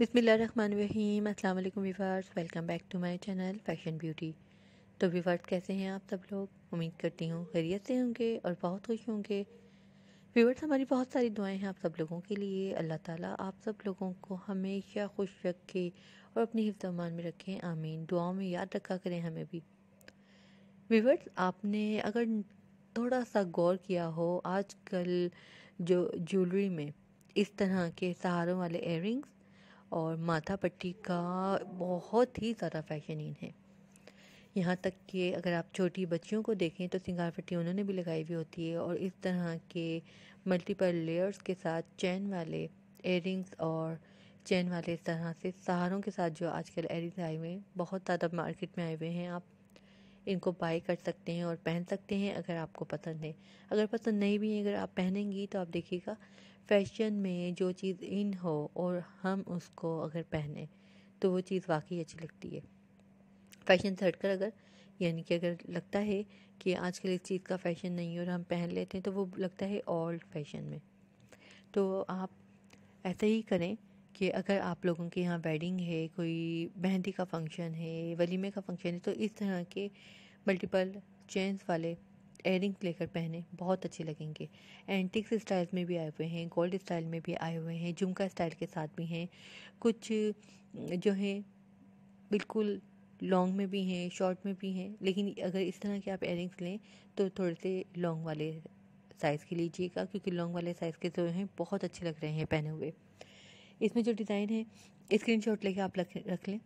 बिसमीम अस्सलाम viewers welcome back to my channel fashion beauty तो वीवर्स कैसे हैं आप सब लोग उम्मीद करती हूँ खैरियत से होंगे और बहुत खुश होंगे वीवर्स हमारी बहुत सारी दुआएं हैं आप सब लोगों के लिए अल्लाह ताला आप सब लोगों को हमेशा खुश रखे और अपनी हिफ्तमान में रखें आमीन दुआओं में याद रखा करें हमें भी वीवर्स आपने अगर थोड़ा सा गौर किया हो आज जो ज्वेलरी में इस तरह के सहारों वाले एयरिंग्स और माथा पट्टी का बहुत ही ज़्यादा फैशनीन है यहाँ तक कि अगर आप छोटी बच्चियों को देखें तो सिंगार पट्टी उन्होंने भी लगाई हुई होती है और इस तरह के मल्टीपल लेयर्स के साथ चैन वाले एयरिंग्स और चैन वाले इस तरह से सहारों के साथ जो आजकल एयरिंग्स आए हुए हैं बहुत ज़्यादा मार्केट में आए हुए हैं आप इनको बाय कर सकते हैं और पहन सकते हैं अगर आपको पसंद है अगर पसंद नहीं भी है अगर आप पहनेंगी तो आप देखिएगा फैशन में जो चीज़ इन हो और हम उसको अगर पहने तो वो चीज़ वाकई अच्छी लगती है फैशन से हटकर अगर यानी कि अगर लगता है कि आजकल इस चीज़ का फैशन नहीं है और हम पहन लेते हैं तो वो लगता है ओल्ड फैशन में तो आप ऐसा ही करें कि अगर आप लोगों के यहाँ वेडिंग है कोई मेहंदी का फंक्शन है वलीमे का फंक्शन है तो इस तरह के मल्टीपल चेंस वाले एयरिंग्स लेकर पहने बहुत अच्छे लगेंगे एंटिक्स स्टाइल में भी आए हुए हैं गोल्ड स्टाइल में भी आए हुए हैं झुमका स्टाइल के साथ भी हैं कुछ जो है बिल्कुल लॉन्ग में भी हैं शॉर्ट में भी हैं लेकिन अगर इस तरह के आप एयरिंग्स लें तो थोड़े से लॉन्ग वाले साइज़ के लीजिएगा क्योंकि लॉन्ग वाले साइज़ के जो हैं बहुत अच्छे लग रहे हैं पहने हुए इसमें जो डिज़ाइन है स्क्रीन शॉट लेके आप रख रख लें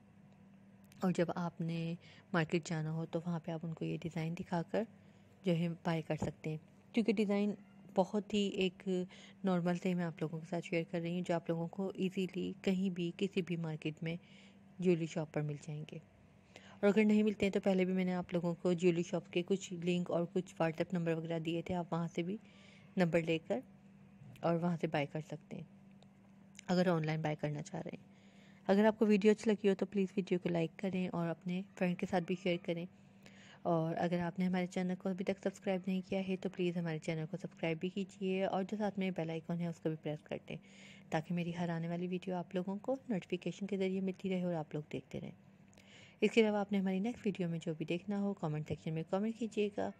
और जब आपने मार्केट जाना हो तो वहाँ पे आप उनको ये डिज़ाइन दिखाकर जो है बाय कर सकते हैं क्योंकि डिज़ाइन बहुत ही एक नॉर्मल से मैं आप लोगों के साथ शेयर कर रही हूँ जो आप लोगों को इजीली कहीं भी किसी भी मार्केट में ज्वेलरी शॉप पर मिल जाएंगे और अगर नहीं मिलते हैं तो पहले भी मैंने आप लोगों को ज्वेलरी शॉप के कुछ लिंक और कुछ व्हाट्सएप नंबर वगैरह दिए थे आप वहाँ से भी नंबर लेकर और वहाँ से बाय कर सकते हैं अगर ऑनलाइन बाय करना चाह रहे हैं अगर आपको वीडियो अच्छी लगी हो तो प्लीज़ वीडियो को लाइक करें और अपने फ्रेंड के साथ भी शेयर करें और अगर आपने हमारे चैनल को अभी तक सब्सक्राइब नहीं किया है तो प्लीज़ हमारे चैनल को सब्सक्राइब भी कीजिए और जो साथ में बेल आइकॉन है उसको भी प्रेस कर दें ताकि मेरी हर आने वाली वीडियो आप लोगों को नोटिफिकेशन के ज़रिए मिलती रहे और आप लोग देखते रहें इसके अलावा आपने हमारी नेक्स्ट वीडियो में जो भी देखना हो कमेंट सेक्शन में कमेंट कीजिएगा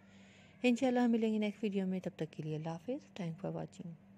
इंशाल्लाह हम मिलेंगे नेक्स्ट वीडियो में तब तक के लिए अल्लाह हाफिज़ थैंक फॉर वॉचिंग